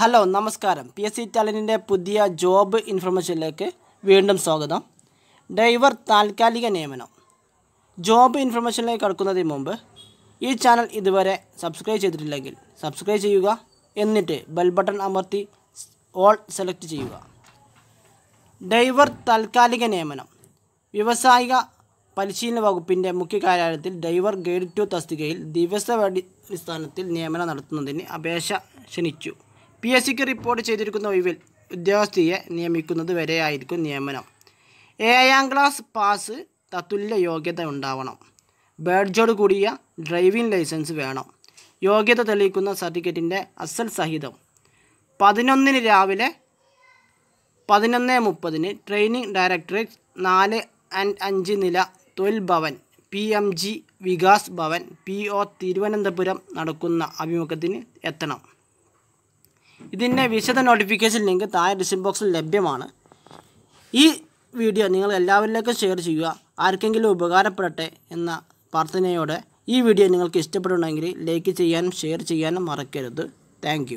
hello നമസ്കാരം P S C ടാലൻറ്റിൻ്റെ പുതിയ job ഇൻഫർമേഷനിലേക്ക് വീണ്ടും സ്വാഗതം ഡ്രൈവർ താൽക്കാലിക നിയമനം ജോബ് ഇൻഫർമേഷനിലേക്ക് കടക്കുന്നതിന് മുമ്പ് ഈ ചാനൽ ഇതുവരെ സബ്സ്ക്രൈബ് ചെയ്തിട്ടില്ലെങ്കിൽ സബ്സ്ക്രൈബ് ചെയ്യുക എന്നിട്ട് ബെൽ ബട്ടൺ അമർത്തി ഓൾ സെലക്ട് ചെയ്യുക ഡ്രൈവർ താൽക്കാലിക നിയമനം വ്യവസായിക പരിശീലന വകുപ്പിൻ്റെ മുഖ്യ കാര്യാലയത്തിൽ ഡ്രൈവർ ഗ്രേഡ് ടു തസ്തികയിൽ ദിവസ അടിസ്ഥാനത്തിൽ നിയമനം നടത്തുന്നതിന് അപേക്ഷ ക്ഷണിച്ചു പി എസ് സിക്ക് റിപ്പോർട്ട് ചെയ്തിരിക്കുന്ന ഒഴിവിൽ ഉദ്യോഗസ്ഥയെ നിയമിക്കുന്നത് വരെയായിരിക്കും നിയമനം ഏഴാം ക്ലാസ് പാസ് തത്തുല്യ യോഗ്യത ഉണ്ടാവണം ബേഡ്ജോട് കൂടിയ ഡ്രൈവിംഗ് ലൈസൻസ് വേണം യോഗ്യത തെളിയിക്കുന്ന സർട്ടിഫിക്കറ്റിൻ്റെ അസൽ സഹിതം പതിനൊന്നിന് രാവിലെ പതിനൊന്ന് മുപ്പതിന് ട്രെയിനിങ് ഡയറക്ടറേറ്റ് നാല് ആൻഡ് അഞ്ച് നില Thozhil Bhavan P M G Vikas Bhavan P O Thiruvananthapuram നടക്കുന്ന അഭിമുഖത്തിന് എത്തണം ഇതിൻ്റെ വിശദ നോട്ടിഫിക്കേഷൻ ലിങ്ക് താഴെ ഡിസ്ക്രിപ്ഷൻ ബോക്സിൽ ലഭ്യമാണ് ഈ വീഡിയോ നിങ്ങൾ എല്ലാവരിലേക്കും ഷെയർ ചെയ്യുക ആർക്കെങ്കിലും ഉപകാരപ്പെടട്ടെ എന്ന പ്രാർത്ഥനയോടെ ഈ വീഡിയോ നിങ്ങൾക്ക് ഇഷ്ടപ്പെടുന്നുണ്ടെങ്കിൽ ലൈക്ക് ചെയ്യാനും ഷെയർ ചെയ്യാനും മറക്കരുത് താങ്ക്